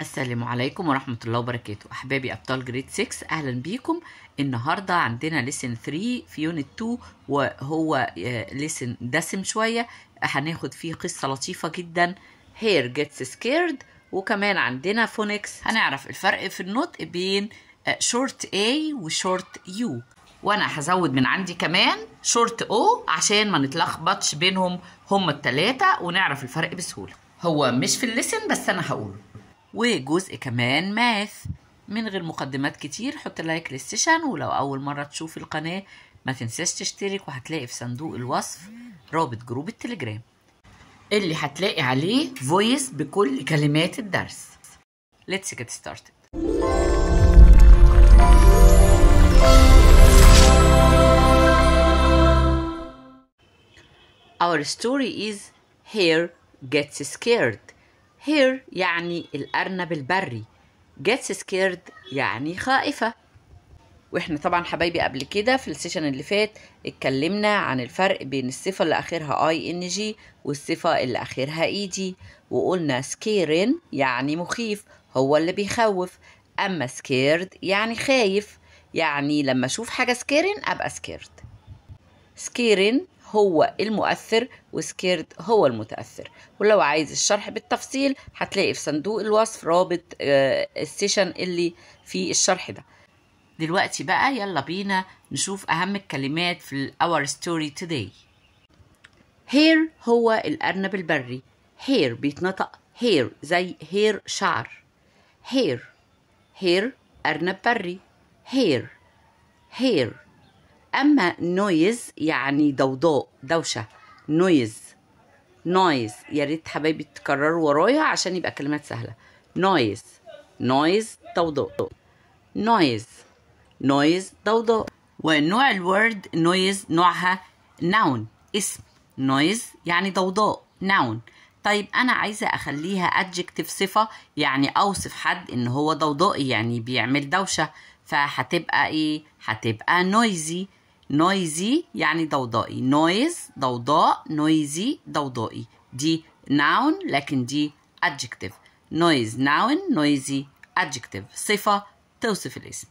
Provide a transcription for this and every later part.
السلام عليكم ورحمة الله وبركاته أحبابي أبطال جريد 6 أهلا بيكم النهاردة عندنا ليسن 3 في يونت 2 وهو ليسن آه، دسم شوية هناخد فيه قصة لطيفة جدا هير جيتس سكيرد وكمان عندنا فونكس هنعرف الفرق في النطق بين شورت آه، A وشورت U وانا هزود من عندي كمان شورت O عشان ما نتلخبطش بينهم هما التلاتة ونعرف الفرق بسهولة هو مش في الليسن بس انا هقوله وجزء كمان ماث من غير مقدمات كتير حط لايك للسيشن ولو أول مرة تشوف القناة ما تنساش تشترك وهتلاقي في صندوق الوصف رابط جروب التليجرام اللي هتلاقي عليه فويس بكل كلمات الدرس Let's get started Our story is Hair Gets Scared هير يعني الأرنب البري gets scared يعني خائفة واحنا طبعا حبايبي قبل كده في السيشن اللي فات اتكلمنا عن الفرق بين الصفة اللي اخرها اي ان جي والصفة اللي اخرها اي e دي وقلنا سكيرين يعني مخيف هو اللي بيخوف اما سكيرد يعني خايف يعني لما اشوف حاجة سكيرين ابقى سكيرد سكيرين هو المؤثر وسكيرد هو المتأثر ولو عايز الشرح بالتفصيل هتلاقي في صندوق الوصف رابط آه، السيشن اللي في الشرح ده دلوقتي بقى يلا بينا نشوف أهم الكلمات في our story today هير هو الأرنب البري هير بيتنطق هير زي هير شعر هير هير أرنب بري هير هير أما نويز يعني ضوضاء دوشة نويز نويز يا ريت حبايبي تكرروا ورايا عشان يبقى كلمات سهلة نويز نويز ضوضاء نويز نويز ضوضاء ونوع الورد نويز نوعها ناون اسم نويز يعني ضوضاء نون طيب انا عايزه اخليها ادجكتيف صفه يعني اوصف حد ان هو ضوضائي يعني بيعمل دوشه فهتبقى ايه هتبقى نويزي noisy يعني ضوضائي noise ضوضاء نويزي ضوضائي دي noun لكن دي adjective noise noun نويزي adjective صفة توصف الاسم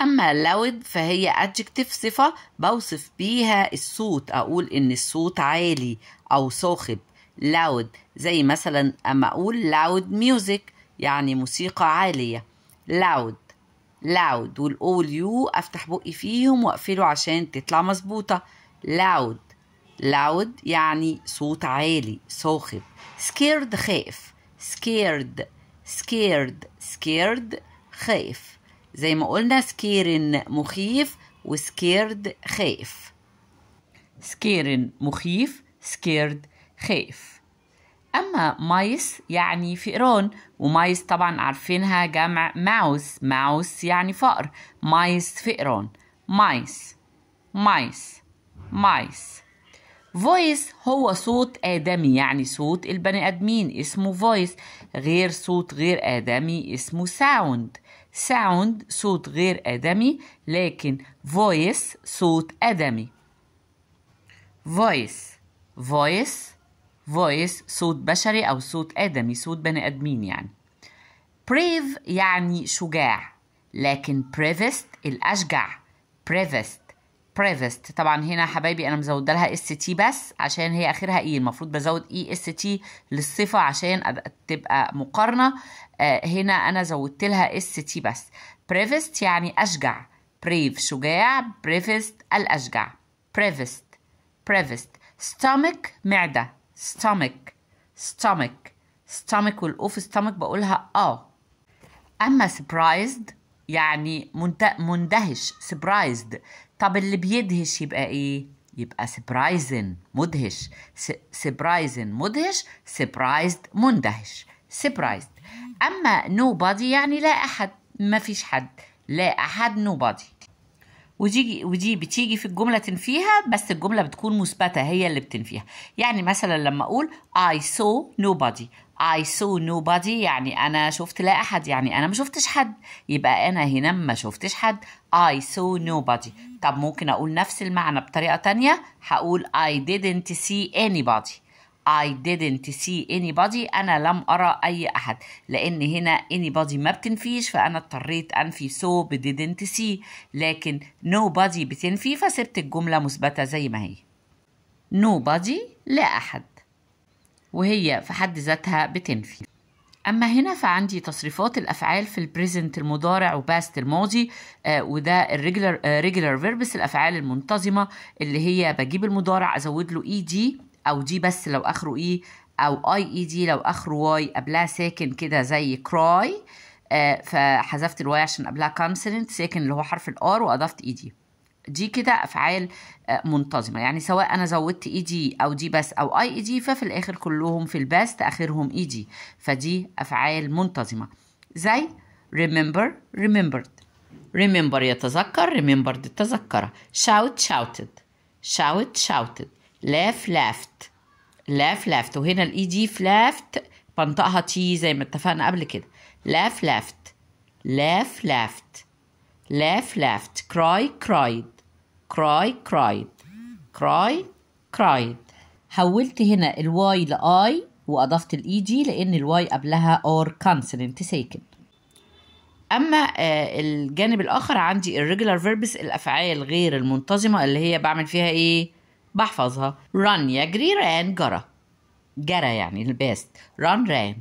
أما loud فهي adjective صفة بوصف بيها الصوت أقول إن الصوت عالي أو صاخب loud زي مثلا أما أقول loud music يعني موسيقى عالية loud loud والاول يو افتح بقي فيهم واقفله عشان تطلع مظبوطه loud loud يعني صوت عالي صاخب scared خائف scared scared scared خائف زي ما قلنا سكيرن مخيف وسكيرد خائف سكيرن مخيف سكيرد خائف أما مايس يعني فئران ومايس طبعا عارفينها جمع ماوس ماوس يعني فأر مايس فئران مايس مايس مايس فويس هو صوت آدمي يعني صوت البني آدمين اسمه فويس غير صوت غير آدمي اسمه ساوند ساوند صوت غير آدمي لكن فويس صوت آدمي فويس فويس فويس صوت بشري أو صوت آدمي صوت بني آدمين يعني بريف يعني شجاع لكن بريفست الأشجع بريفست بريفست طبعا هنا حبايبي انا مزوده لها اس تي بس عشان هي اخرها اي e. المفروض بزود اي اس تي للصفه عشان تبقى مقارنه آه هنا انا زودت لها اس تي بس بريفست يعني اشجع بريف شجاع بريفست الاشجع بريفست بريفست stomach معده stomach stomach stomach والاوف stomach بقولها اه اما surprised يعني مندهش surprised طب اللي بيدهش يبقى ايه يبقى surprising مدهش surprising مدهش surprised مندهش surprised اما nobody يعني لا احد ما فيش حد لا احد nobody ودي ودي بتيجي في الجملة تنفيها بس الجملة بتكون مثبتة هي اللي بتنفيها يعني مثلا لما أقول I saw nobody I saw nobody يعني أنا شفت لا أحد يعني أنا ما شفتش حد يبقى أنا هنا ما شفتش حد I saw nobody طب ممكن أقول نفس المعنى بطريقة تانية هقول I didn't see anybody I didn't see anybody أنا لم أرى أي أحد لأن هنا anybody ما بتنفيش فأنا اضطريت أنفي so didn't see لكن nobody بتنفي فسبت الجملة مثبتة زي ما هي nobody لا أحد وهي في حد ذاتها بتنفي أما هنا فعندي تصريفات الأفعال في البريزنت المضارع وباست الماضي آه وده الريجلر آه ريجلر فيربس الأفعال المنتظمة اللي هي بجيب المضارع أزود له إي e دي او دي بس لو اخره اي او اي اي دي لو اخره واي قبلها ساكن كده زي كراي آه، فحذفت الواي عشان قبلها كونسوننت ساكن اللي هو حرف الار واضفت اي دي دي كده افعال آه، منتظمه يعني سواء انا زودت اي دي او دي بس او اي اي دي ففي الاخر كلهم في الباست اخرهم اي دي فدي افعال منتظمه زي remember remembered remember يتذكر remembered تذكر shout shouted shout shouted لاف لافت لاف لافت وهنا الاي دي فلافت بنطقها تي زي ما اتفقنا قبل كده لاف لافت لاف لافت لاف لافت كراي كرايد كراي كرايد كراي كرايد حولت هنا الواي لاي واضفت الاي دي e لان الواي قبلها اور كونسوننت ساكن اما آه، الجانب الاخر عندي الريجولار فيربس الافعال غير المنتظمه اللي هي بعمل فيها ايه بحفظها run يجري ran جرى جرى يعني الباست run ran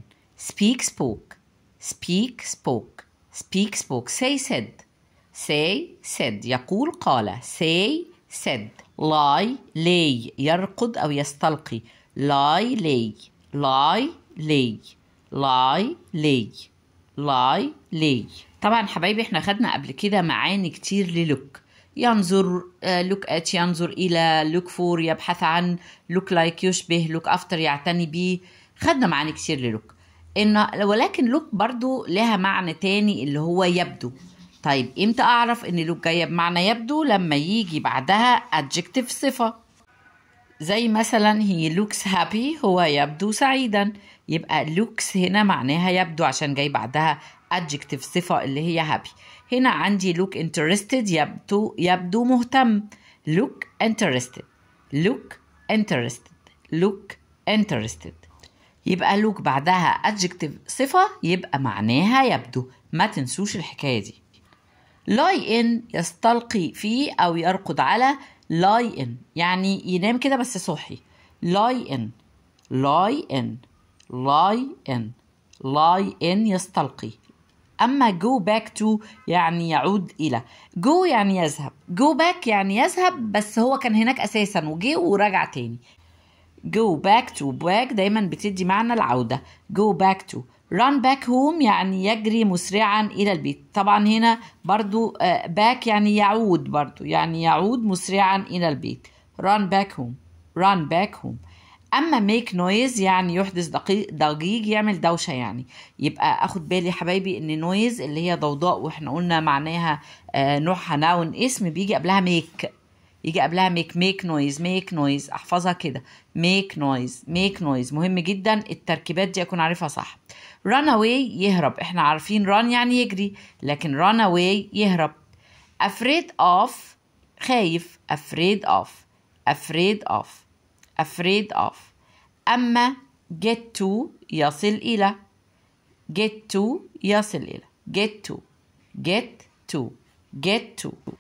speak spoke speak spoke speak spoke say said say said يقول قال say said lie lay يرقد أو يستلقي lie lay lie lay lie lay lie lay طبعا حبايبي احنا خدنا قبل كده معاني كتير للوك ينظر لوك آه، ات ينظر الى لوك فور يبحث عن لوك لايك يشبه لوك افتر يعتني بيه خدنا معاني كتير للوك إن ولكن لوك برضو لها معنى تاني اللي هو يبدو طيب امتى اعرف ان لوك جايه بمعنى يبدو لما يجي بعدها ادجكتيف صفه زي مثلا هي لوكس هابي هو يبدو سعيدا يبقى لوكس هنا معناها يبدو عشان جاي بعدها adjective صفه اللي هي هابي هنا عندي look interested يبدو يبدو مهتم look interested look interested look interested يبقى look بعدها adjective صفة يبقى معناها يبدو ما تنسوش الحكاية دي lie in يستلقي فيه أو يرقد على lie in يعني ينام كده بس صحي lie in lie in lie in lie in يستلقي أما go back to يعني يعود إلى go يعني يذهب go back يعني يذهب بس هو كان هناك أساسا وجه ورجع تاني go back to back دايما بتدي معنى العودة go back to run back home يعني يجري مسرعا إلى البيت طبعا هنا برضو آه، back يعني يعود برضو يعني يعود مسرعا إلى البيت run back home run back home اما ميك نويز يعني يحدث دقيق ضجيج يعمل دوشه يعني يبقى اخد بالي يا حبايبي ان نويز اللي هي ضوضاء واحنا قلنا معناها آه، نوعها ناون اسم بيجي قبلها ميك يجي قبلها ميك ميك نويز ميك نويز احفظها كده ميك نويز ميك نويز مهم جدا التركيبات دي اكون عارفها صح ران اواي يهرب احنا عارفين ران يعني يجري لكن ران اواي يهرب افريد اوف خايف افريد اوف افريد اوف afraid of أما get to يصل إلى get to يصل إلى get to get to get to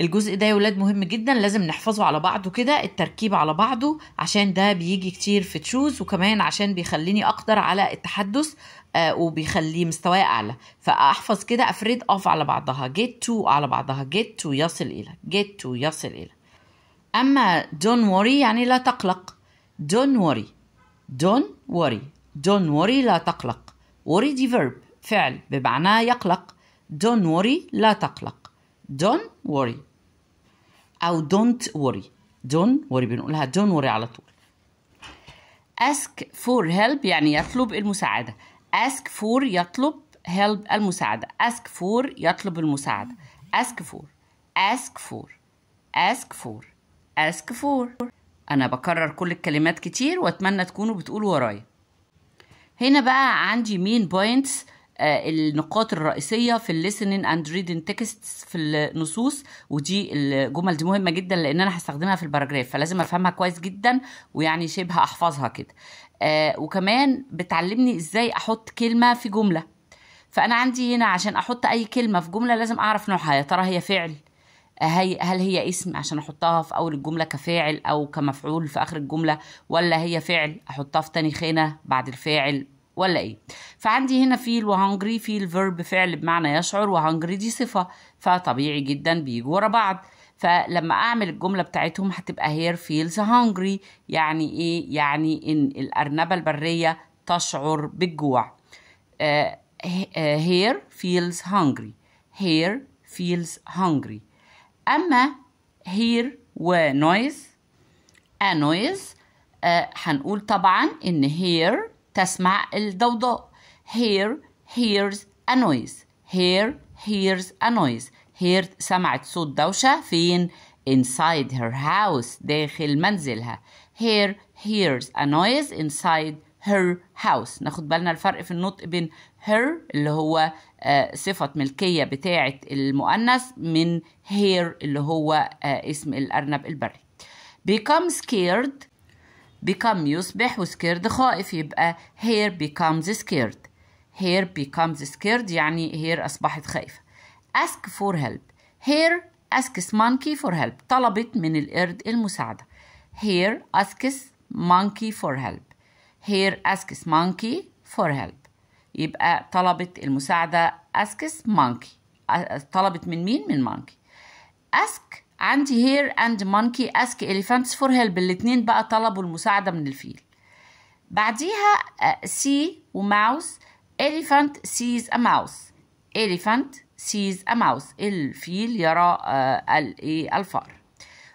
الجزء ده يا ولاد مهم جدا لازم نحفظه على بعضه كده التركيب على بعضه عشان ده بيجي كتير في تشوز وكمان عشان بيخليني اقدر على التحدث وبيخلي آه، وبيخليه مستواي اعلى فاحفظ كده افريد اوف على بعضها جيت تو على بعضها جيت تو يصل الى جيت تو يصل الى أما don't worry يعني لا تقلق don't worry don't worry don't worry لا تقلق worry دي verb فعل بمعنى يقلق don't worry لا تقلق don't worry أو don't worry don't worry بنقولها don't worry على طول ask for help يعني يطلب المساعدة ask for يطلب help المساعدة ask for يطلب المساعدة ask for ask for ask for ask for أنا بكرر كل الكلمات كتير وأتمنى تكونوا بتقولوا ورايا هنا بقى عندي مين بوينتس آه النقاط الرئيسية في listening اند reading texts في النصوص ودي الجمل دي مهمة جدا لأن أنا هستخدمها في الباراجراف فلازم أفهمها كويس جدا ويعني شبه أحفظها كده آه وكمان بتعلمني إزاي أحط كلمة في جملة فأنا عندي هنا عشان أحط أي كلمة في جملة لازم أعرف نوعها يا ترى هي فعل هي هل هي اسم عشان احطها في اول الجمله كفاعل او كمفعول في اخر الجمله ولا هي فعل احطها في تاني خانه بعد الفاعل ولا ايه فعندي هنا في وهنجري في الفيرب فعل بمعنى يشعر وهنجري دي صفه فطبيعي جدا بيجوا ورا بعض فلما اعمل الجمله بتاعتهم هتبقى هير فيلز هانجري يعني ايه يعني ان الارنبه البريه تشعر بالجوع هير فيلز هانجري هير فيلز هانجري أما هير ونويز أنويز هنقول طبعا إن هير تسمع الضوضاء هير هيرز أنويز هير هيرز أنويز هير سمعت صوت دوشة فين inside her house داخل منزلها هير hears a noise inside her house ناخد بالنا الفرق في النطق بين her اللي هو آه، صفة ملكية بتاعة المؤنث من هير اللي هو آه، اسم الأرنب البري become scared become يصبح وسكيرد خائف يبقى هير becomes سكيرد هير becomes سكيرد يعني هير أصبحت خائفة ask for help هير أسكس monkey فور help طلبت من القرد المساعدة هير أسكس monkey فور help هير أسكس monkey فور help يبقى طلبت المساعدة أسكس مانكي طلبت من مين؟ من مانكي أسك عندي هير أند مانكي أسك إليفانتس فور هيلب الاتنين بقى طلبوا المساعدة من الفيل بعديها سي وماوس إليفانت سيز أ ماوس إليفانت سيز أ ماوس الفيل يرى إيه، الفار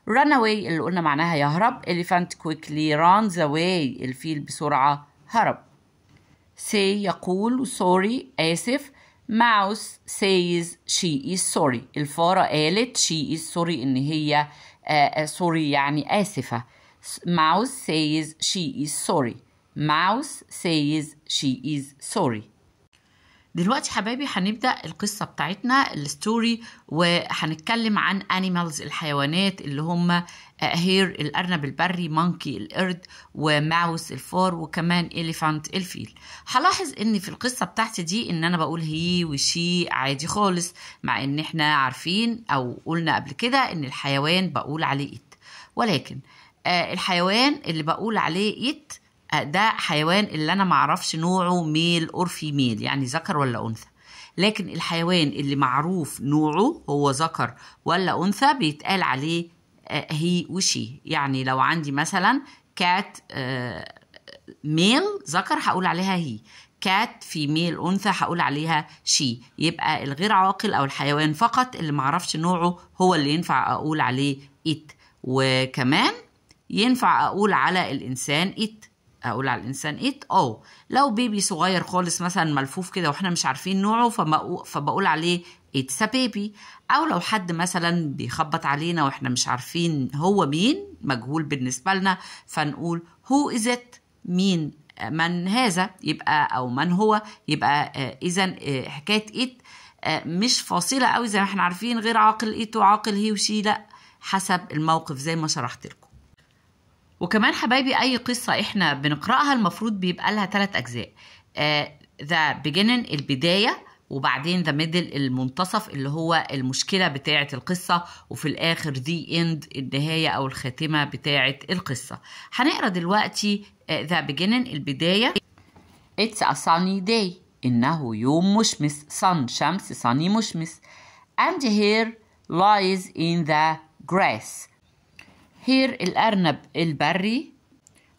run اللي قلنا معناها يهرب اليفانت كويكلي رانز اواي الفيل بسرعة هرب say يقول sorry آسف mouse says she is sorry الفارة قالت she is sorry إن هي uh, sorry يعني آسفة mouse says she is sorry mouse says she is sorry دلوقتي حبايبي هنبدا القصه بتاعتنا الستوري وهنتكلم عن انيمالز الحيوانات اللي هم هير الأرنب البري مونكي القرد وماوس الفار وكمان إليفانت الفيل هلاحظ إن في القصة بتاعتي دي إن أنا بقول هي وشي عادي خالص مع إن إحنا عارفين أو قلنا قبل كده إن الحيوان بقول عليه إت ولكن آه، الحيوان اللي بقول عليه إت آه، ده حيوان اللي أنا معرفش نوعه ميل أور فيميل يعني ذكر ولا أنثى لكن الحيوان اللي معروف نوعه هو ذكر ولا أنثى بيتقال عليه هي وشي يعني لو عندي مثلا كات آه، ميل ذكر هقول عليها هي كات في ميل انثى هقول عليها شي يبقى الغير عاقل او الحيوان فقط اللي معرفش نوعه هو اللي ينفع اقول عليه ات وكمان ينفع اقول على الانسان ات اقول على الانسان ات او لو بيبي صغير خالص مثلا ملفوف كده واحنا مش عارفين نوعه فبقول عليه اتس بيبي او لو حد مثلا بيخبط علينا واحنا مش عارفين هو مين مجهول بالنسبه لنا فنقول هو از ات مين من هذا يبقى او من هو يبقى آه، اذا آه، حكايه ات آه، مش فاصله قوي زي ما احنا عارفين غير عاقل ات وعاقل هي وشي لا حسب الموقف زي ما شرحت لكم وكمان حبايبي اي قصه احنا بنقراها المفروض بيبقى لها ثلاث اجزاء ذا uh, beginning البدايه وبعدين ذا ميدل المنتصف اللي هو المشكلة بتاعة القصة وفي الآخر ذي إند النهاية أو الخاتمة بتاعة القصة هنقرأ دلوقتي ذا آه، بيجنن البداية It's a sunny day إنه يوم مشمس sun شمس sunny مشمس and here lies in the grass here الأرنب البري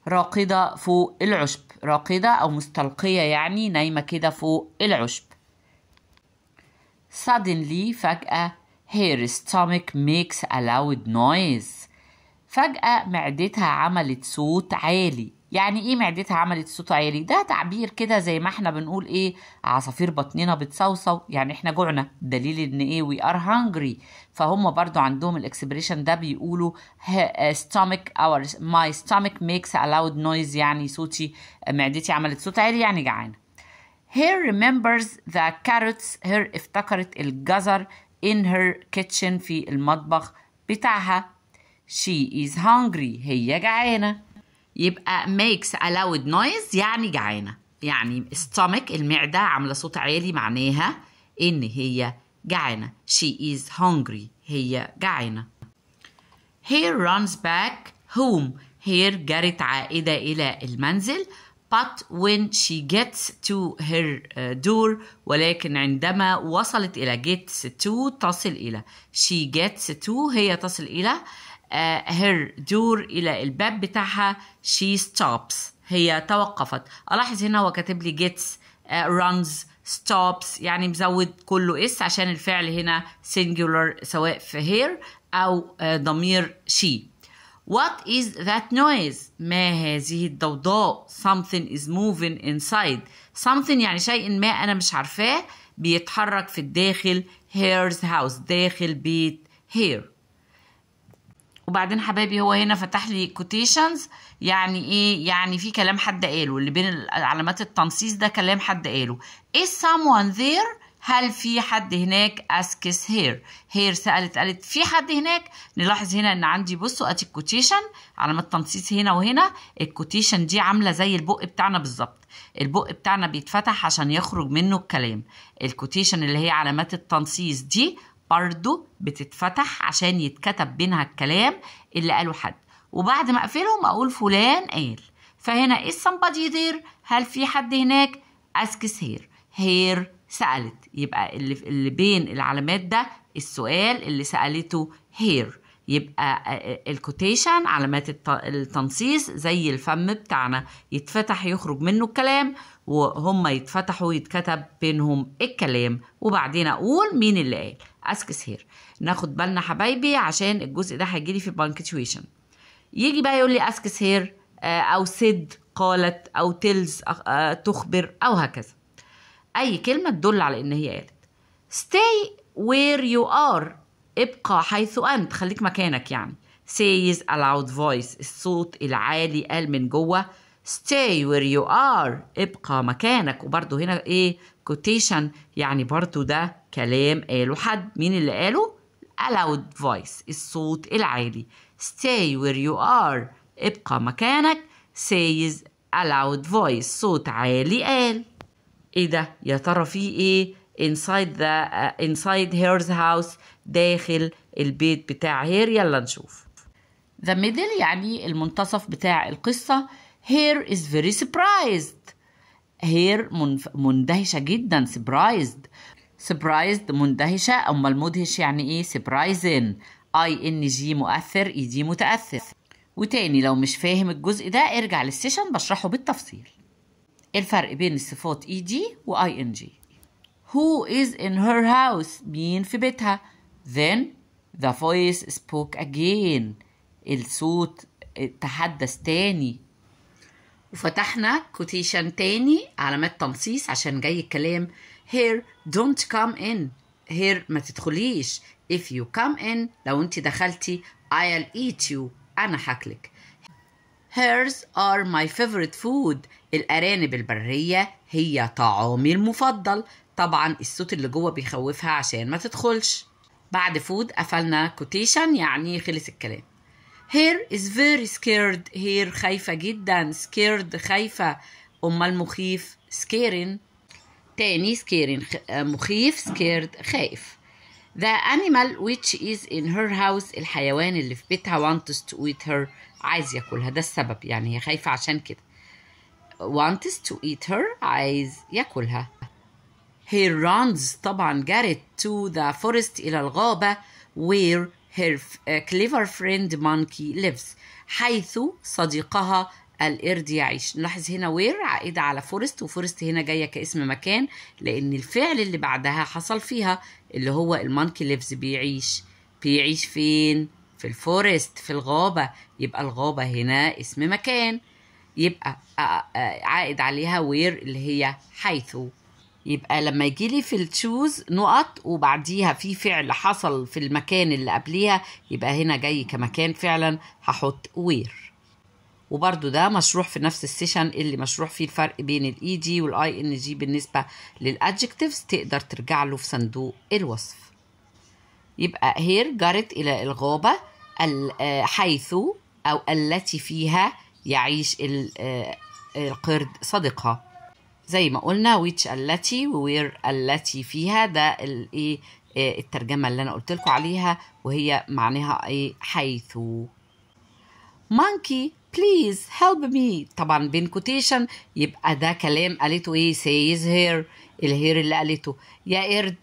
راقدة فوق العشب راقدة أو مستلقية يعني نايمة كده فوق العشب Suddenly فجأة her stomach makes a loud noise فجأة معدتها عملت صوت عالي يعني ايه معدتها عملت صوت عالي ده تعبير كده زي ما احنا بنقول ايه عصافير بطننا بتصوصو يعني احنا جوعنا دليل ان ايه we are hungry فهم برضو عندهم الاكسبريشن ده بيقولوا uh, stomach our my stomach makes a loud noise يعني صوتي معدتي عملت صوت عالي يعني جعانه هير remembers the carrots her افتكرت الجزر in her kitchen في المطبخ بتاعها she is hungry هي جعانة يبقى makes a loud noise يعني جعانة يعني stomach المعدة عاملة صوت عالي معناها إن هي جعانة she is hungry هي جعانة here runs back home here جرت عائدة إلى المنزل but when she gets to her uh, door ولكن عندما وصلت إلى gets to تصل إلى she gets to هي تصل إلى uh, her door إلى الباب بتاعها she stops هي توقفت ألاحظ هنا هو كاتب لي gets uh, runs stops يعني مزود كله اس عشان الفعل هنا singular سواء في هير أو uh, ضمير she What is that noise? ما هذه الضوضاء؟ Something is moving inside. Something يعني شيء ما أنا مش عارفاه بيتحرك في الداخل here's house داخل بيت here. وبعدين حبايبي هو هنا فتح لي كوتيشنز يعني ايه يعني في كلام حد قاله اللي بين علامات التنصيص ده كلام حد قاله is someone there هل في حد هناك اسكس هير هير سالت قالت في حد هناك نلاحظ هنا ان عندي بصوا ادي الكوتيشن علامه تنصيص هنا وهنا الكوتيشن دي عامله زي البق بتاعنا بالظبط البق بتاعنا بيتفتح عشان يخرج منه الكلام الكوتيشن اللي هي علامات التنصيص دي برضو بتتفتح عشان يتكتب بينها الكلام اللي قاله حد وبعد ما اقفلهم اقول فلان قال فهنا ايه somebody there هل في حد هناك اسكس هير هير سألت يبقى اللي, بين العلامات ده السؤال اللي سألته هير يبقى آه، آه، الكوتيشن علامات التنصيص زي الفم بتاعنا يتفتح يخرج منه الكلام وهم يتفتحوا يتكتب بينهم الكلام وبعدين اقول مين اللي قال اسكس هير ناخد بالنا حبايبي عشان الجزء ده هيجيلي في بانكتويشن يجي بقى يقول لي اسكس هير او سيد قالت او تلز آه، تخبر او هكذا أي كلمة تدل على إن هي قالت stay where you are ابقى حيث أنت خليك مكانك يعني says a loud voice الصوت العالي قال من جوه stay where you are ابقى مكانك وبرده هنا ايه quotation يعني برده ده كلام قاله حد مين اللي قاله a loud voice الصوت العالي stay where you are ابقى مكانك says a loud voice صوت عالي قال ايه ده يا ترى في ايه inside the آه، inside هيرز هاوس داخل البيت بتاع هير يلا نشوف the middle يعني المنتصف بتاع القصة هير is very surprised هير مندهشة جدا surprised surprised مندهشة أما المدهش يعني إيه surprising اي ان جي مؤثر اي e دي متأثر وتاني لو مش فاهم الجزء ده ارجع للسيشن بشرحه بالتفصيل الفرق بين الصفات اي e دي واي ان جي who is in her house مين في بيتها then the voice spoke again الصوت تحدث تاني وفتحنا كوتيشن تاني علامات تنصيص عشان جاي الكلام here don't come in here ما تدخليش if you come in لو انت دخلتي I'll eat you انا هاكلك Hers are my favorite food الأرانب البرية هي طعامي المفضل طبعا الصوت اللي جوه بيخوفها عشان ما تدخلش بعد فود قفلنا كوتيشن يعني خلص الكلام هير is very scared هير خايفة جدا scared خايفة أمال مخيف scaring تاني scaring آه، مخيف scared خايف The animal which is in her house الحيوان اللي في بيتها wants to eat her عايز ياكلها ده السبب يعني هي خايفة عشان كده wants to eat her عايز ياكلها he runs طبعا جرت to the forest إلى الغابة where her uh, clever friend monkey lives حيث صديقها القرد يعيش نلاحظ هنا وير عائدة على فورست وفورست هنا جاية كاسم مكان لأن الفعل اللي بعدها حصل فيها اللي هو المونكي ليفز بيعيش بيعيش فين في الفورست في الغابة يبقى الغابة هنا اسم مكان يبقى آه، آه، عائد عليها وير اللي هي حيث يبقى لما يجي لي في التشوز نقط وبعديها في فعل حصل في المكان اللي قبليها يبقى هنا جاي كمكان فعلا هحط وير وبرده ده مشروح في نفس السيشن اللي مشروح فيه الفرق بين الاي دي e والاي ان جي بالنسبه للادجكتيفز تقدر ترجع له في صندوق الوصف يبقى هير جرت إلى الغابة آه، حيث أو التي فيها يعيش آه، القرد صديقها زي ما قلنا ويتش التي وير التي فيها ده الايه آه، الترجمة اللي أنا قلت لكم عليها وهي معناها إيه حيث مانكي بليز هيلب مي طبعا بين كوتيشن يبقى ده كلام قالته إيه سيز هير الهير اللي قالته يا قرد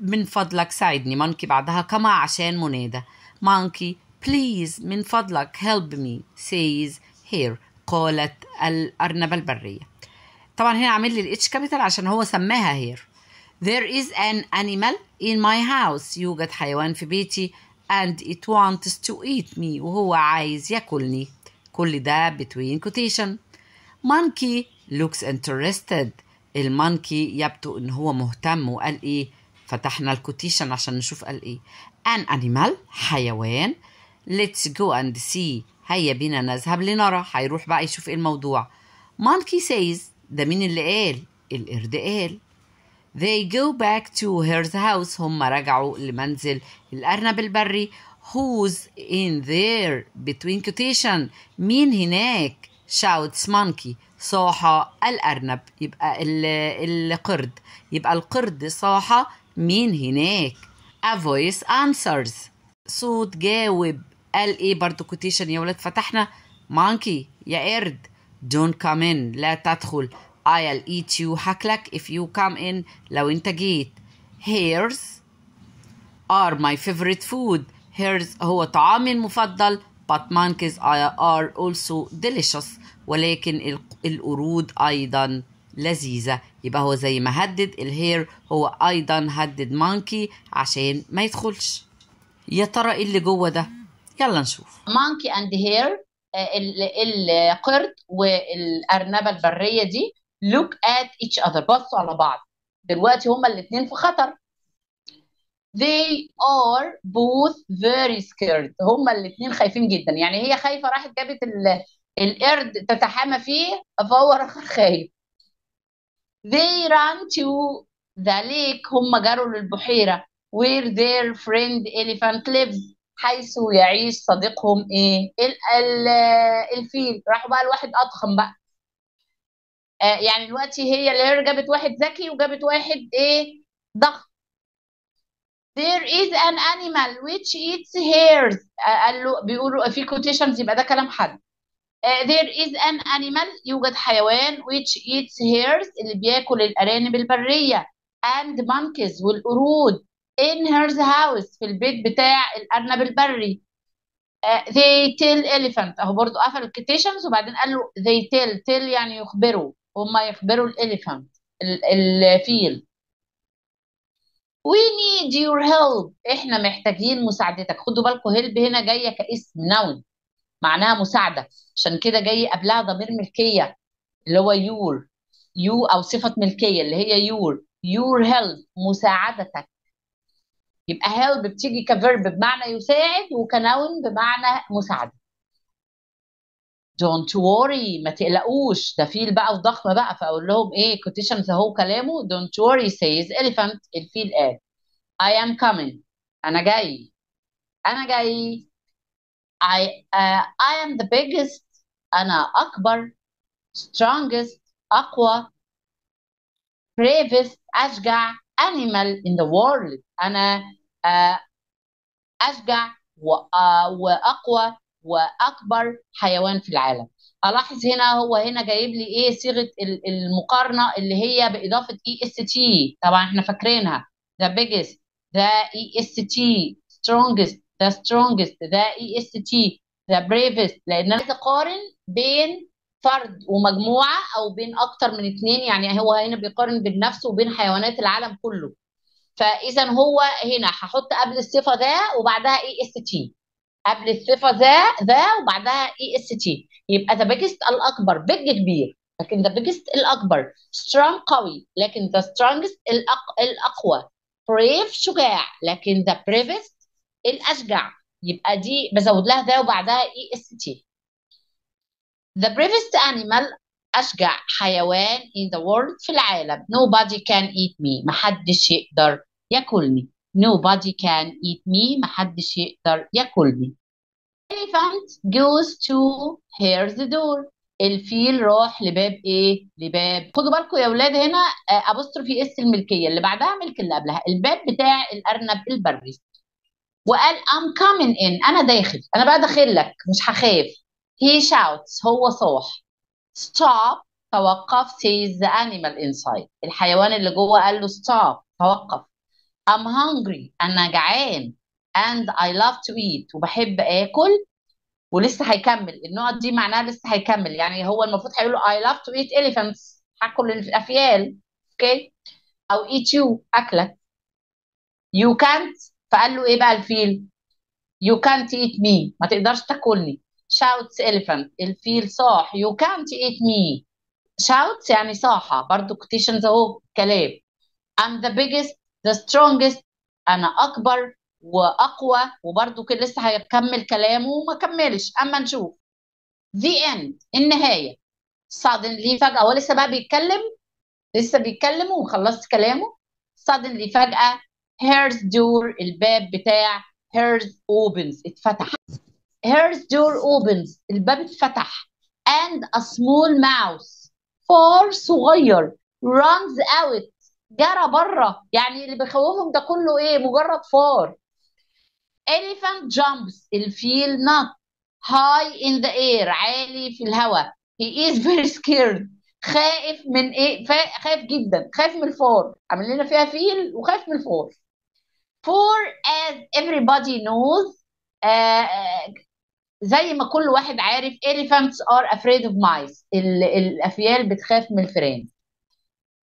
من فضلك ساعدني مانكي بعدها كما عشان منادى مانكي بليز من فضلك هيلب مي سيز هير قالت الأرنبة البرية طبعا هنا عامل لي الاتش كابيتال عشان هو سماها هير There is an animal in my house يوجد حيوان في بيتي and it wants to eat me وهو عايز ياكلني كل ده between quotation monkey looks interested المانكي يبدو ان هو مهتم وقال ايه فتحنا الكوتيشن عشان نشوف قال ايه ان انيمال حيوان ليتس جو اند سي هيا بينا نذهب لنرى هيروح بقى يشوف ايه الموضوع monkey says ده مين اللي قال القرد قال they go back to her house هم رجعوا لمنزل الأرنب البري who's in there between quotation مين هناك shouts monkey صاح الأرنب يبقى القرد يبقى القرد صاح مين هناك؟ A voice answers صوت جاوب قال ايه برضو كوتيشن يا ولد فتحنا مانكي يا قرد don't come in لا تدخل I'll eat you حكلك if you come in لو انت جيت hares are my favorite food hares هو طعامي المفضل but monkeys are also delicious ولكن القرود ايضا لذيذه يبقى هو زي ما هدد الهير هو ايضا هدد مانكي عشان ما يدخلش يا ترى ايه اللي جوه ده يلا نشوف مانكي اند هير القرد والارنبه البريه دي لوك ات each other بصوا على بعض دلوقتي هما الاثنين في خطر they are both very scared هما الاثنين خايفين جدا يعني هي خايفه راحت جابت القرد تتحامى فيه فهو راح خايف They ran to the lake هم جروا للبحيرة where their friend elephant lives حيث يعيش صديقهم ايه الفيل راحوا بقى لواحد اضخم بقى آه، يعني دلوقتي هي اللي جابت واحد ذكي وجابت واحد ايه ضخم There is an animal which eats hairs آه، قال له بيقولوا في quotations يبقى ده كلام حد Uh, there is an animal يوجد حيوان which eats hares اللي بياكل الأرانب البرية and monkeys والقرود in her house في البيت بتاع الأرنب البري uh, they tell elephant أهو برضو قفل الكتيشنز وبعدين قال له they tell tell يعني يخبروا هما يخبروا الإليفانت الفيل We need your help احنا محتاجين مساعدتك خدوا بالكم help هنا جايه كاسم نون معناها مساعده عشان كده جاي قبلها ضمير ملكيه اللي هو يور يو او صفه ملكيه اللي هي يور يور هيلب مساعدتك يبقى هيلب بتيجي كفيرب بمعنى يساعد وكنون بمعنى مساعده don't worry ما تقلقوش ده فيل بقى وضخمة بقى فاقول لهم ايه كوتيشن اهو كلامه don't worry says elephant الفيل قال I am coming انا جاي انا جاي I uh, I am the biggest أنا أكبر strongest أقوى bravest أشجع animal in the world أنا uh, أشجع uh, وأقوى وأكبر حيوان في العالم ألاحظ هنا هو هنا جايب لي إيه صيغة المقارنة اللي هي بإضافة EST طبعا إحنا فاكرينها the biggest the EST strongest the strongest ذا اي اس تي لان انا عايز اقارن بين فرد ومجموعه او بين اكتر من اثنين يعني هو هنا بيقارن بين نفسه وبين حيوانات العالم كله فاذا هو هنا هحط قبل الصفه ذا وبعدها اي اس تي قبل الصفه ذا ذا وبعدها اي اس تي يبقى ذا بيجست الاكبر بيج كبير لكن ذا بيجست الاكبر سترونج قوي لكن ذا سترونجست الاقوى بريف شجاع لكن ذا بريفست الاشجع يبقى دي بزود لها ذا وبعدها اي اس تي The bravest animal أشجع حيوان in the world في العالم nobody can eat me محدش يقدر ياكلني nobody can eat me محدش يقدر ياكلني elephant goes to hear the door الفيل راح لباب ايه لباب خدوا بالكم يا اولاد هنا آه، ابوستروفي اس إيه الملكيه اللي بعدها ملك اللي قبلها الباب بتاع الارنب البري وقال I'm coming in أنا داخل أنا بقى داخل لك مش هخاف he shouts هو صاح stop توقف says the animal inside الحيوان اللي جوه قال له stop توقف I'm hungry أنا جعان and I love to eat وبحب آكل ولسه هيكمل النقط دي معناها لسه هيكمل يعني هو المفروض هيقول له I love to eat elephants هاكل الأفيال اوكي okay. أو eat you أكلك you can't فقال له ايه بقى الفيل يو كانت ايت مي ما تقدرش تاكلني شاوتس elephant الفيل صاح يو كانت ايت مي شاوتس يعني صاحة برضو كوتيشنز اهو كلام I'm the biggest the strongest انا اكبر واقوى وبرضو كده لسه هيكمل كلامه وما كملش اما نشوف the end النهاية suddenly فجأة هو لسه بقى بيتكلم لسه بيتكلم وخلصت كلامه suddenly فجأة هيرز دور الباب بتاع هيرز اوبنز اتفتح هيرز دور اوبنز الباب اتفتح and a small mouse فار صغير runs out جرى بره يعني اللي بيخوفهم ده كله ايه مجرد فار elephant jumps الفيل نط high in the air عالي في الهواء he is very scared خائف من ايه خائف جدا خايف من الفار عامل لنا فيها فيل وخايف من الفار for as everybody knows زي ما كل واحد عارف elephants are afraid of mice الافيال بتخاف من الفئران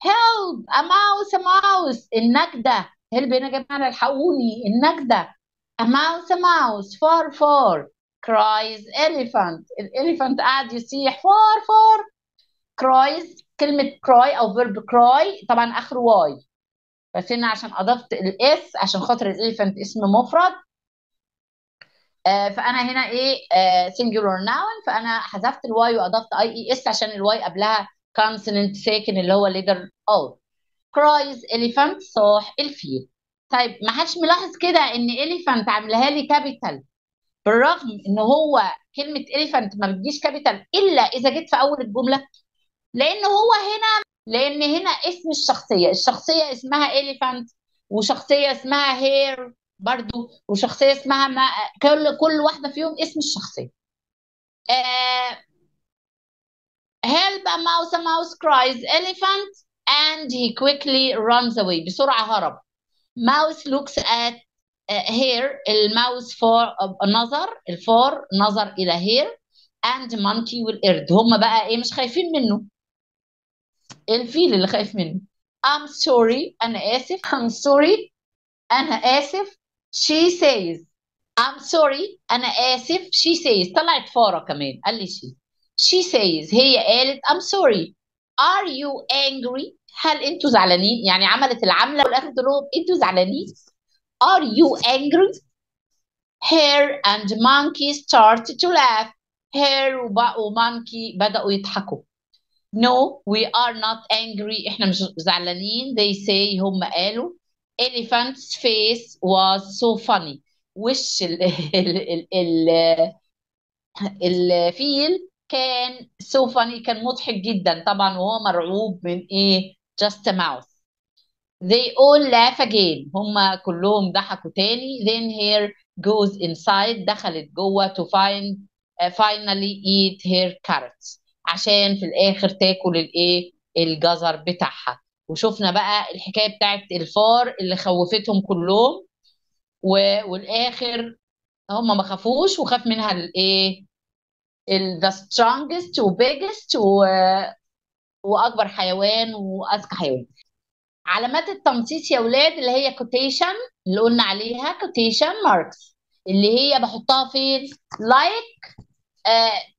help a mouse a mouse النجدة هلب هنا يا جماعة الحقوني النجدة a mouse a mouse far far cries elephant الاليفانت قاعد يصيح far far cries كلمة cry أو verb cry طبعا آخره واي بس هنا عشان اضفت الاس عشان خاطر الاليفنت اسم مفرد آه، فانا هنا ايه سنجولار آه، ناون فانا حذفت الواي واضفت اي اي اس عشان الواي قبلها كونسوننت ساكن اللي هو ليدر او كرايز اليفنت صاح الفيل طيب ما حدش ملاحظ كده ان اليفنت عاملها لي كابيتال بالرغم ان هو كلمه اليفنت ما بتجيش كابيتال الا اذا جيت في اول الجمله لان هو هنا لان هنا اسم الشخصيه الشخصيه اسمها اليفانت وشخصيه اسمها هير برضو وشخصيه اسمها ما كل كل واحده فيهم اسم الشخصيه آه help a mouse a mouse cries elephant and he quickly runs away بسرعه هرب mouse looks at uh, الماوس فور آه، نظر الفار نظر الى هير and monkey والقرد هم بقى ايه مش خايفين منه الفيل اللي خايف منه I'm sorry أنا آسف I'm sorry أنا آسف she says I'm sorry أنا آسف she says طلعت فارة كمان قال لي she she says هي قالت I'm sorry are you angry هل انتوا زعلانين يعني عملت العملة والآخر لهم انتوا زعلانين are you angry hair and monkey start to laugh hare monkey بدأوا يضحكوا No, we are not angry. احنا مش زعلانين. They say هم قالوا elephant's face was so funny. وش ال ال ال الفيل كان so funny كان مضحك جدا طبعا وهو مرعوب من ايه just a mouth they all laugh again هما كلهم ضحكوا تاني then here goes inside دخلت جوه to find uh, finally eat her carrots عشان في الاخر تاكل الايه الجزر بتاعها وشفنا بقى الحكايه بتاعت الفار اللي خوفتهم كلهم و... والاخر هم ما خافوش وخاف منها الايه ذا سترونجست وبيجست و... واكبر حيوان واذكى حيوان علامات التمسيس يا ولاد اللي هي كوتيشن اللي قلنا عليها كوتيشن ماركس اللي هي بحطها فين لايك like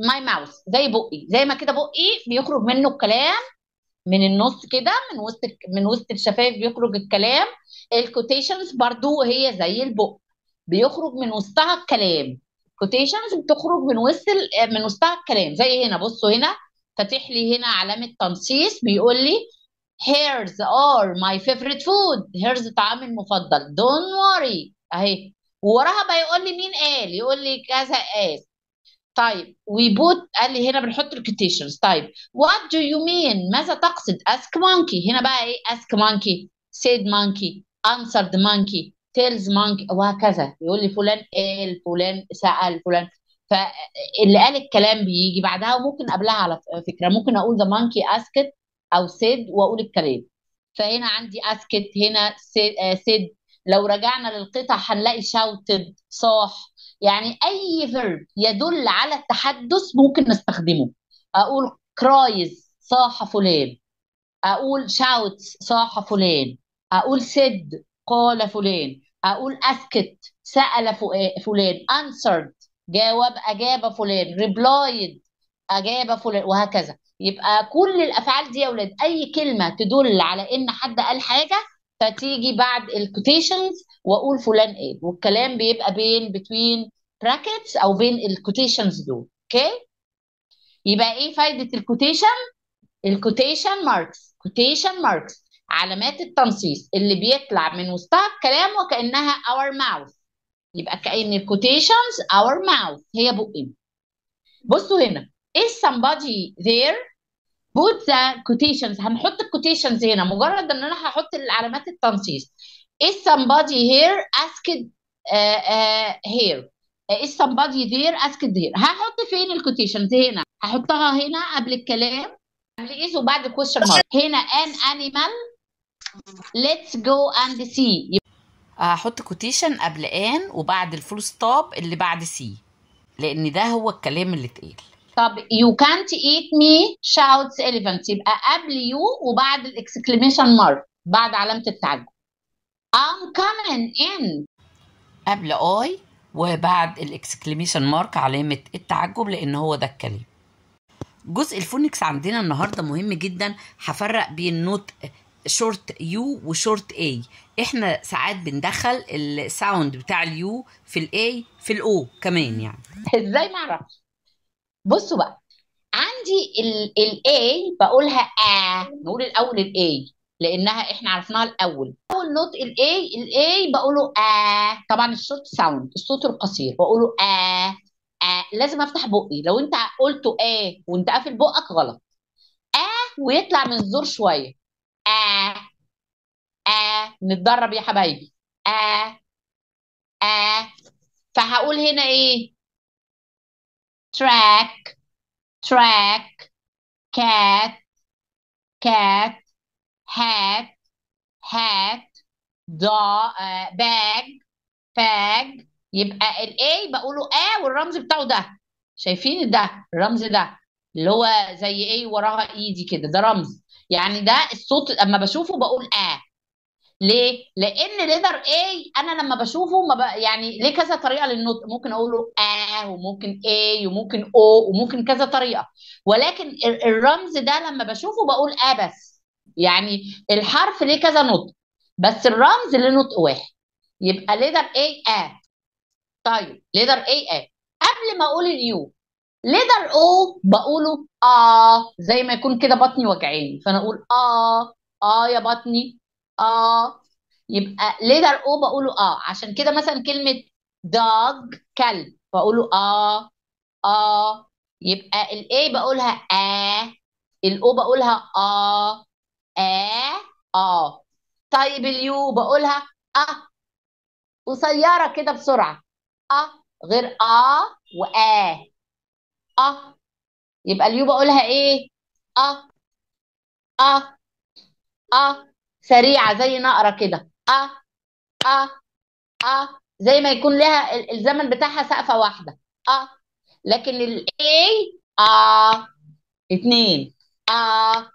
ماي آه، ماوث زي بقي زي ما كده بقي بيخرج منه الكلام من النص كده من وسط من وسط الشفايف بيخرج الكلام الكوتيشنز برضو هي زي البق بيخرج من وسطها الكلام كوتيشنز بتخرج من وسط آه، من وسطها الكلام زي هنا بصوا هنا فاتح لي هنا علامه تنصيص بيقول لي هيرز ار ماي فيفورت فود هيرز طعامي المفضل دون وري اهي ووراها بيقول لي مين قال يقول لي كذا قال طيب we put قال لي هنا بنحط الكوتيشنز طيب what do you mean ماذا تقصد ask monkey هنا بقى ايه ask monkey said monkey answered monkey tells monkey وهكذا يقول لي فلان قال فلان سأل فلان فاللي قال الكلام بيجي بعدها وممكن قبلها على فكره ممكن اقول the monkey asked او said واقول الكلام فهنا عندي asked هنا said آه، لو رجعنا للقطع هنلاقي shouted صاح يعني اي فيرب يدل على التحدث ممكن نستخدمه اقول كرايز صاح فلان اقول شاوت صاح فلان اقول سد قال فلان اقول اسكت سال فلان انسرد جاوب اجاب فلان ريبلايد اجاب فلان وهكذا يبقى كل الافعال دي يا اولاد اي كلمه تدل على ان حد قال حاجه فتيجي بعد الكوتيشنز واقول فلان ايه والكلام بيبقى بين بتوين براكتس او بين الكوتيشنز دول اوكي يبقى ايه فايده الكوتيشن الكوتيشن ماركس كوتيشن ماركس علامات التنصيص اللي بيطلع من وسطها الكلام وكانها اور ماوث يبقى كأن الكوتيشنز اور ماوث هي بقنا بصوا هنا is somebody there put the quotations هنحط الكوتيشنز هنا مجرد ان انا هحط العلامات التنصيص is somebody here asked uh, uh, here is somebody there asked there هحط فين الكوتيشنز هنا هحطها هنا قبل الكلام قبل is إيه؟ وبعد question mark هنا an animal let's go and see هحط كوتيشن قبل ان وبعد الفول ستوب اللي بعد سي لان ده هو الكلام اللي اتقال طب يو كانت ايت مي شاوتس elephant يبقى قبل يو وبعد الاكسكليميشن مارك بعد علامه التعجب I'm coming in قبل I وبعد الاكسكليميشن مارك علامه التعجب لان هو ده الكلام جزء الفونكس عندنا النهارده مهم جدا هفرق بين نوت شورت يو وشورت اي احنا ساعات بندخل الساوند بتاع اليو في الاي في الاو كمان يعني ازاي معرفش بصوا بقى عندي الاي بقولها آ نقول الاول الاي لانها احنا عرفناها الاول اول نوت الاي الاي بقوله آ طبعا الصوت ساوند الصوت القصير بقوله آ آ لازم افتح بقي لو انت قلته آ وانت قافل بقك غلط آ ويطلع من الزور شويه آ آ نتدرب يا حبايبي آ آ فهقول هنا ايه track track cat cat hat hat da uh, bag bag يبقى الاي بقوله A والرمز بتاعه ده شايفين ده الرمز ده اللي هو زي ايه وراها ايدي e كده ده رمز يعني ده الصوت اما بشوفه بقول اه ليه؟ لان ليتر اي انا لما بشوفه ما بق... يعني ليه كذا طريقه للنطق ممكن اقول له اه وممكن اي وممكن او وممكن كذا طريقه ولكن الرمز ده لما بشوفه بقول اه بس يعني الحرف ليه كذا نطق بس الرمز ليه نطق واحد يبقى ليتر اي اه طيب ليتر اي اه قبل ما اقول اليو ليتر او بقوله اه زي ما يكون كده بطني وجعاني فانا اقول اه اه يا بطني اه يبقى ليدر او بقوله اه عشان كده مثلا كلمه dog كلب بقوله اه اه يبقى الاي بقولها اه الاو بقولها اه اه اه طيب اليو بقولها اه قصيره كده بسرعه اه غير اه واه اه يبقى اليو بقولها ايه اه اه اه سريعه زي نقره كده ا ا ا زي ما يكون لها الزمن بتاعها سقفه واحده ا لكن الاي اه اتنين اه,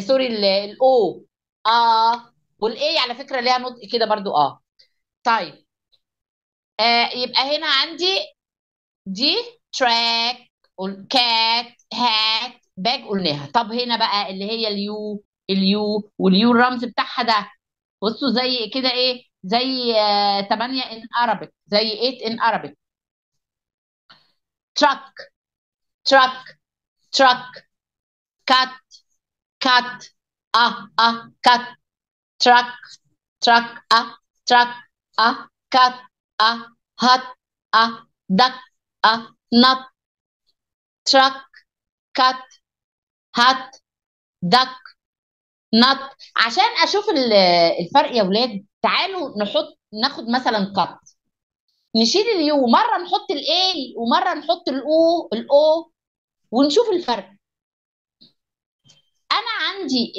سوري الاو اه والاي على فكره ليها نطق كده برضو اه طيب آه يبقى هنا عندي دي تراك كات هات باج قلناها طب هنا بقى اللي هي اليو اليو واليو الرمز بتاعها ده بصوا زي كده ايه زي 8 ان Arabic زي 8 ان Arabic truck truck truck cut cut اه اه cut truck truck اه truck اه cut اه hut اه duck اه nut truck cut hut duck نط عشان اشوف الفرق يا ولاد تعالوا نحط ناخد مثلا قط نشيل اليو مره نحط الاي ومره نحط الاو الاو ونشوف الفرق انا عندي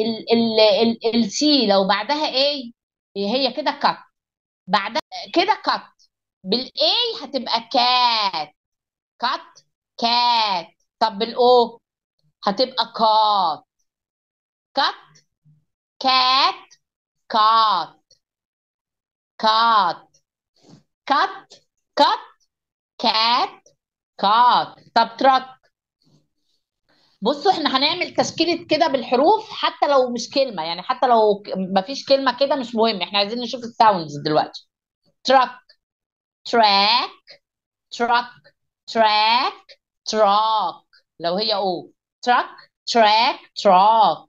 السي لو بعدها اي هي كده كات بعدها كده كات بالاي هتبقى كات كات كات طب بالاو هتبقى كات كات كات كات كات كات كات كات كات طب تراك بصوا احنا هنعمل تشكيله كده بالحروف حتى لو مش كلمه يعني حتى لو مفيش كلمه كده مش مهم احنا عايزين نشوف الساوندز دلوقتي تراك تراك تراك تراك تراك لو هي او تراك تراك تراك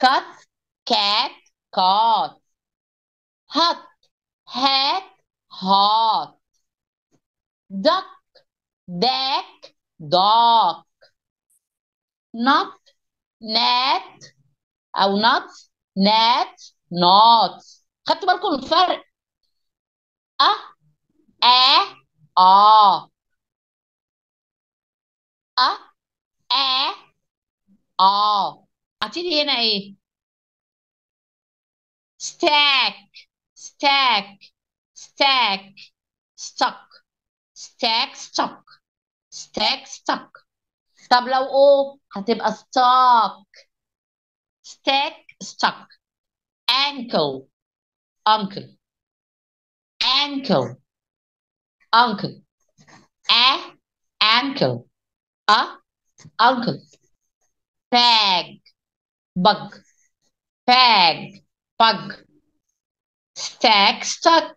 كات cat cot hot hat hot duck deck dock not nat او not nat not خدتوا بالكم الفرق أ أ آ أ أ آ هتيجي هنا ايه stack, stack, stack, stuck, stack, stuck, stack, stuck. طب لو O هتبقى stock. stack, stuck, ankle, uncle, ankle, uncle, a, ankle, a, uncle, bag, bug, bag, pug stack stuck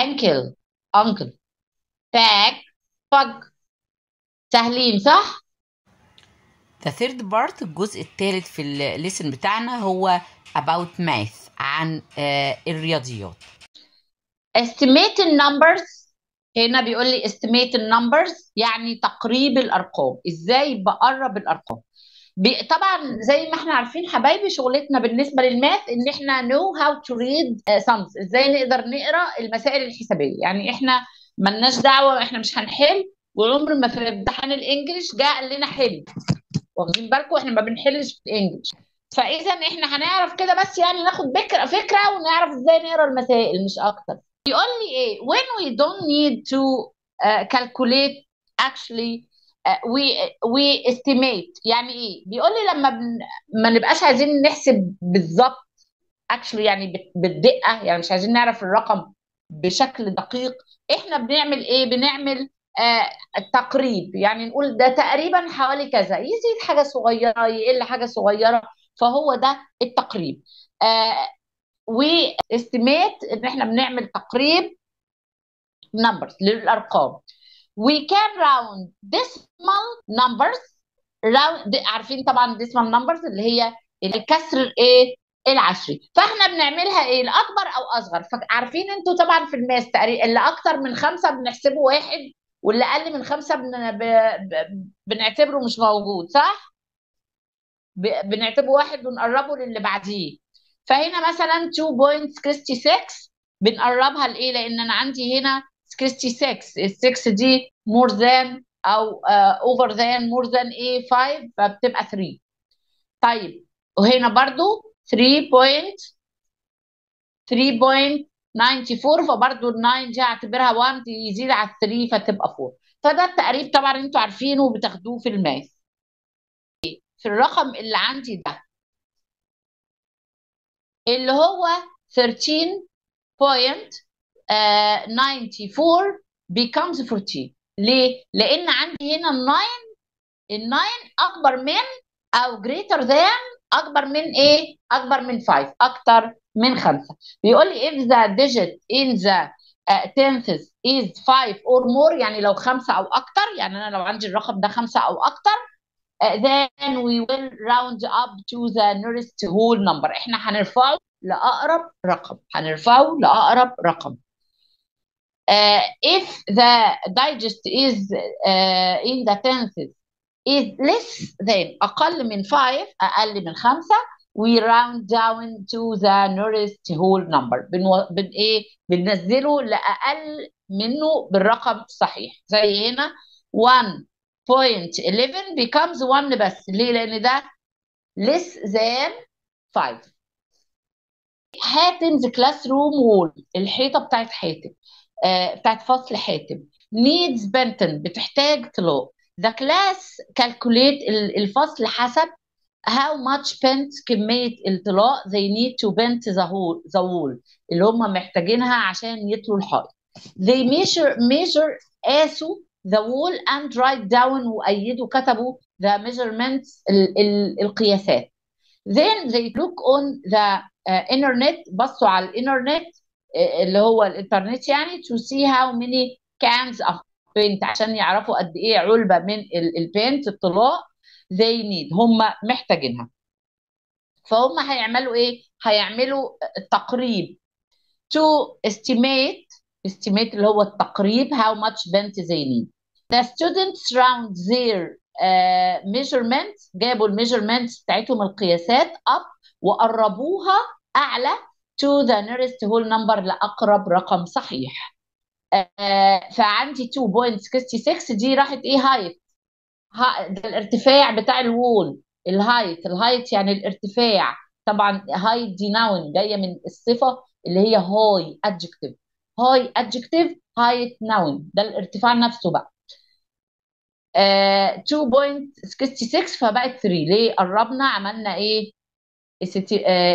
ankle uncle pack pug سهلين صح؟ The third part الجزء الثالث في الليسن بتاعنا هو about math عن الرياضيات estimate the numbers هنا بيقول لي estimate the numbers يعني تقريب الارقام ازاي بقرب الارقام طبعا زي ما احنا عارفين حبايبي شغلتنا بالنسبه للماث ان احنا نو هاو تو ريد سامز ازاي نقدر نقرا المسائل الحسابيه يعني احنا ملناش دعوه احنا مش هنحل وعمر ما في امتحان الانجليش جاء قال لنا حل واخدين بالكم احنا ما بنحلش في الانجليش فاذا احنا هنعرف كده بس يعني ناخد فكره فكره ونعرف ازاي نقرا المسائل مش اكتر يقول لي ايه when we don't need to uh, calculate actually وي استيميت يعني ايه بيقول لي لما بن... ما نبقاش عايزين نحسب بالظبط اكشلي يعني بالدقه يعني مش عايزين نعرف الرقم بشكل دقيق احنا بنعمل ايه بنعمل آه تقريب يعني نقول ده تقريبا حوالي كذا يزيد حاجه صغيره يقل حاجه صغيره فهو ده التقريب آه واستيميت ان احنا بنعمل تقريب نمبرز للارقام we can round decimal numbers round عارفين طبعا decimal numbers اللي هي الكسر الايه العشري فاحنا بنعملها ايه الاكبر او اصغر فعارفين انتوا طبعا في الماس اللي اكتر من خمسه بنحسبه واحد واللي اقل من خمسه بن... ب... ب... بنعتبره مش موجود صح ب... بنعتبره واحد ونقربه للي بعديه فهنا مثلا 2.66 بنقربها لايه لان انا عندي هنا سكريستي سكس ال6 دي مور ذان او اوفر ذان مور ذان ايه 5 فبتبقى 3 طيب وهنا برضو 3.3.94 فبرضو ال 9 دي هعتبرها 1 يزيد على 3 فتبقى 4 فده التقريب طبعا انتوا عارفينه وبتاخدوه في الماث في الرقم اللي عندي ده اللي هو 13 بوينت 94 آه، becomes 14 ليه؟ لأن عندي هنا 9 ال 9 أكبر من أو greater than أكبر من إيه؟ أكبر من 5 أكتر من 5 بيقول لي if the digit in the آه، tenses is 5 or more يعني لو 5 أو أكتر يعني أنا لو عندي الرقم ده 5 أو أكتر آه، then we will round up to the nearest whole number احنا هنرفعه لأقرب رقم هنرفعه لأقرب رقم Uh, if the digest is uh, in the tenses is less than أقل من 5 أقل من 5 we round down to the nearest whole number بنو... بن ايه بننزله لأقل منه بالرقم الصحيح زي هنا 1.11 becomes 1 بس ليه لأن ده less than 5 حاتم the classroom wall الحيطة بتاعت حاتم بتاعت فصل حاتم needs بنتن بتحتاج طلاق the class calculate الفصل حسب how much bent كمية الطلاق they need to bend the wall, the wall اللي هم محتاجينها عشان يطلوا الحائط they measure measure قاسوا the wall and write down وأيدوا كتبوا the measurements ال ال القياسات then they look on the uh, internet بصوا على الانترنت اللي هو الانترنت يعني to see how many cans of paint عشان يعرفوا قد ايه علبه من البينت الطلاء they need هم محتاجينها فهم هيعملوا ايه هيعملوا تقريب to estimate estimate اللي هو التقريب how much paint they need the students round their uh, آه، measurements جابوا الميجرمنتس بتاعتهم القياسات up وقربوها اعلى to the nearest whole number لأقرب رقم صحيح آه فعندي 2.66 دي راحت ايه هايت ها ده الارتفاع بتاع الوول الهايت الهايت يعني الارتفاع طبعا هايت دي ناون جايه من الصفه اللي هي هاي ادجكتيف هاي ادجكتيف هايت ناون ده الارتفاع نفسه بقى 2.66 آه، فبقت 3 ليه قربنا عملنا ايه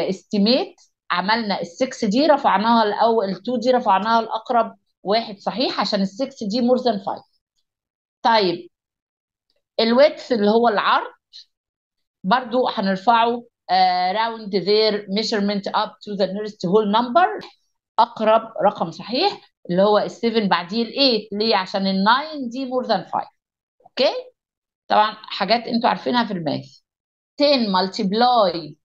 استيميت آه، عملنا السكس دي رفعناها الاول التو دي رفعناها لاقرب واحد صحيح عشان السكس دي مور ذان فايف طيب الويتس اللي هو العرض برضو هنرفعه راوند ذير ميجرمنت اب تو ذا nearest هول نمبر اقرب رقم صحيح اللي هو ال7 بعديه ال8 ليه عشان ال9 دي مور ذان 5 اوكي طبعا حاجات انتوا عارفينها في الماث 10 multiply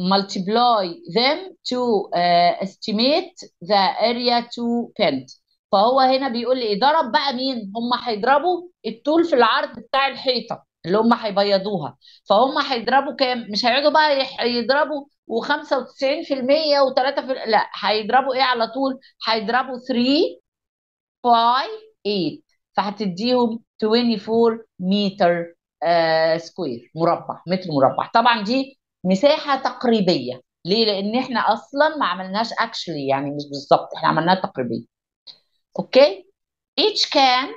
multiply them to uh, estimate the area to paint فهو هنا بيقول لي ضرب بقى مين هم هيضربوا الطول في العرض بتاع الحيطه اللي هم هيبيضوها فهم هيضربوا كام مش هيقعدوا بقى يضربوا و95% و3 في لا هيضربوا ايه على طول هيضربوا 3 باي 8 فهتديهم 24 متر آه سكوير مربع متر مربع طبعا دي مساحه تقريبيه ليه لان احنا اصلا ما عملناش اكشلي يعني مش بالظبط احنا عملناها تقريبيه اوكي each can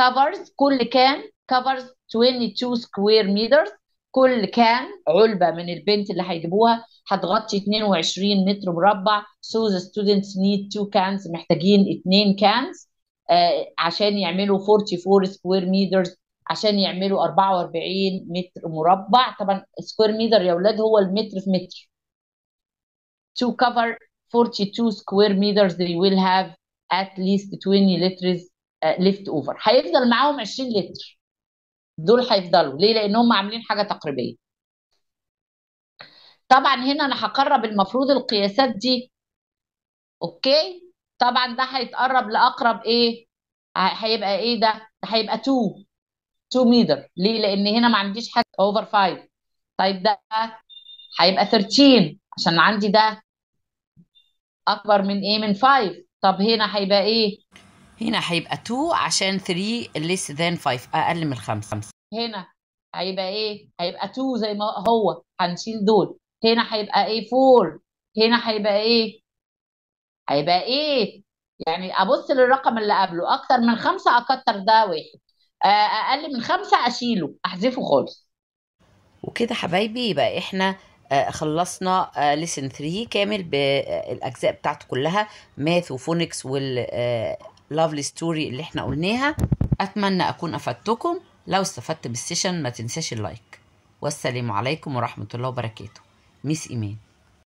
covers كل can covers 22 square meters كل كان علبه من البنت اللي هيجيبوها هتغطي 22 متر مربع so the students need two cans محتاجين اثنين cans آه، عشان يعملوا 44 square meters عشان يعملوا 44 متر مربع طبعا سكوير متر يا اولاد هو المتر في متر to cover 42 square meters they will have at least 20 liters uh, left over هيفضل معاهم 20 لتر دول هيفضلوا ليه لان هم عاملين حاجه تقريبيه طبعا هنا انا هقرب المفروض القياسات دي اوكي طبعا ده هيتقرب لاقرب ايه هيبقى ايه ده ده هيبقى 2 2 متر ليه لان هنا ما عنديش حاجه اوفر 5 طيب ده هيبقى 13 عشان عندي ده اكبر من ايه من 5 طب هنا هيبقى ايه هنا هيبقى 2 عشان 3 less than 5 اقل من 5 هنا هيبقى ايه هيبقى 2 زي ما هو هنشيل دول هنا هيبقى ايه 4 هنا هيبقى ايه هيبقى ايه يعني ابص للرقم اللي قبله اكتر من 5 اكتر ده واحد اقل من خمسه اشيله احذفه خالص وكده حبايبي يبقى احنا آه، خلصنا ليسن آه، 3 كامل بالاجزاء آه، بتاعته كلها ماث وفونكس واللافلي ستوري اللي احنا قلناها اتمنى اكون افدتكم لو استفدت بالسيشن ما تنساش اللايك والسلام عليكم ورحمه الله وبركاته ميس ايمان